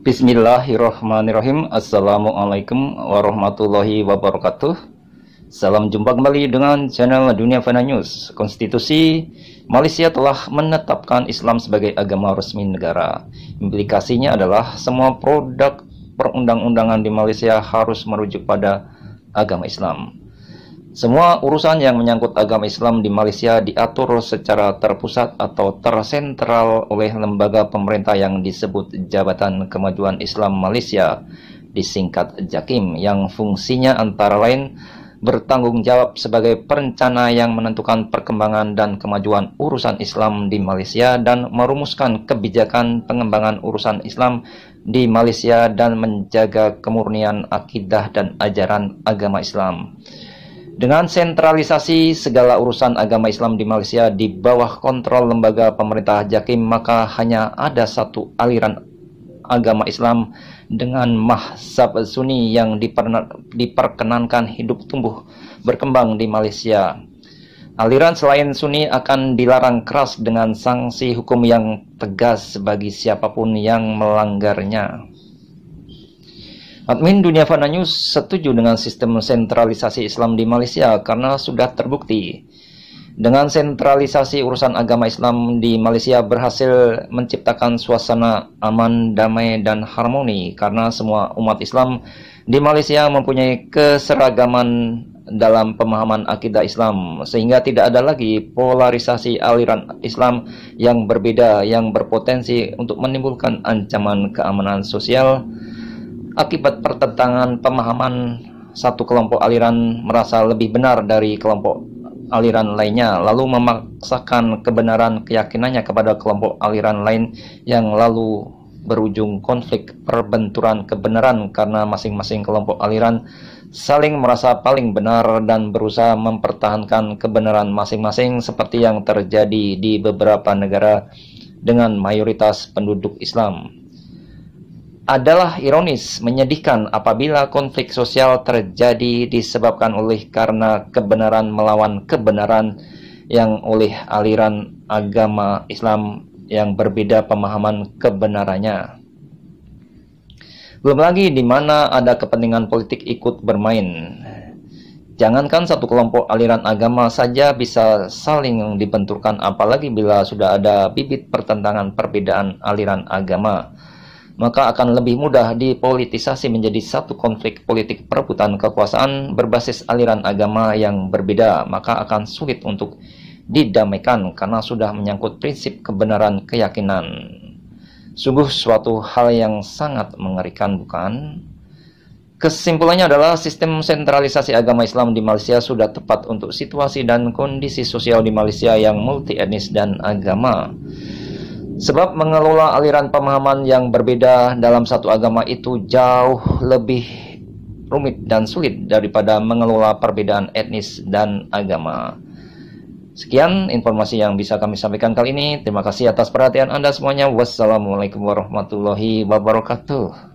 Bismillahirrahmanirrahim Assalamualaikum warahmatullahi wabarakatuh Salam jumpa kembali dengan channel Dunia Fana News Konstitusi Malaysia telah menetapkan Islam sebagai agama resmi negara Implikasinya adalah semua produk perundang-undangan di Malaysia harus merujuk pada agama Islam semua urusan yang menyangkut agama Islam di Malaysia diatur secara terpusat atau tersentral oleh lembaga pemerintah yang disebut Jabatan Kemajuan Islam Malaysia, disingkat JAKIM, yang fungsinya antara lain bertanggung jawab sebagai perencana yang menentukan perkembangan dan kemajuan urusan Islam di Malaysia dan merumuskan kebijakan pengembangan urusan Islam di Malaysia dan menjaga kemurnian akidah dan ajaran agama Islam. Dengan sentralisasi segala urusan agama Islam di Malaysia di bawah kontrol lembaga pemerintah Jakim, maka hanya ada satu aliran agama Islam dengan mahzab Sunni yang diperkenankan hidup tumbuh berkembang di Malaysia. Aliran selain Sunni akan dilarang keras dengan sanksi hukum yang tegas bagi siapapun yang melanggarnya. Admin Dunia Fana News setuju dengan sistem sentralisasi Islam di Malaysia karena sudah terbukti. Dengan sentralisasi urusan agama Islam di Malaysia berhasil menciptakan suasana aman, damai, dan harmoni karena semua umat Islam di Malaysia mempunyai keseragaman dalam pemahaman akidah Islam sehingga tidak ada lagi polarisasi aliran Islam yang berbeda yang berpotensi untuk menimbulkan ancaman keamanan sosial, akibat pertentangan pemahaman satu kelompok aliran merasa lebih benar dari kelompok aliran lainnya, lalu memaksakan kebenaran keyakinannya kepada kelompok aliran lain yang lalu berujung konflik perbenturan kebenaran karena masing-masing kelompok aliran saling merasa paling benar dan berusaha mempertahankan kebenaran masing-masing seperti yang terjadi di beberapa negara dengan mayoritas penduduk Islam adalah ironis menyedihkan apabila konflik sosial terjadi disebabkan oleh karena kebenaran melawan kebenaran yang oleh aliran agama Islam yang berbeda pemahaman kebenarannya. Belum lagi di mana ada kepentingan politik ikut bermain. Jangankan satu kelompok aliran agama saja bisa saling dibenturkan apalagi bila sudah ada bibit pertentangan perbedaan aliran agama maka akan lebih mudah dipolitisasi menjadi satu konflik politik perebutan kekuasaan berbasis aliran agama yang berbeda, maka akan sulit untuk didamaikan karena sudah menyangkut prinsip kebenaran keyakinan. Sungguh suatu hal yang sangat mengerikan, bukan? Kesimpulannya adalah sistem sentralisasi agama Islam di Malaysia sudah tepat untuk situasi dan kondisi sosial di Malaysia yang multi etnis dan agama. Sebab mengelola aliran pemahaman yang berbeda dalam satu agama itu jauh lebih rumit dan sulit daripada mengelola perbedaan etnis dan agama. Sekian informasi yang bisa kami sampaikan kali ini. Terima kasih atas perhatian Anda semuanya. Wassalamualaikum warahmatullahi wabarakatuh.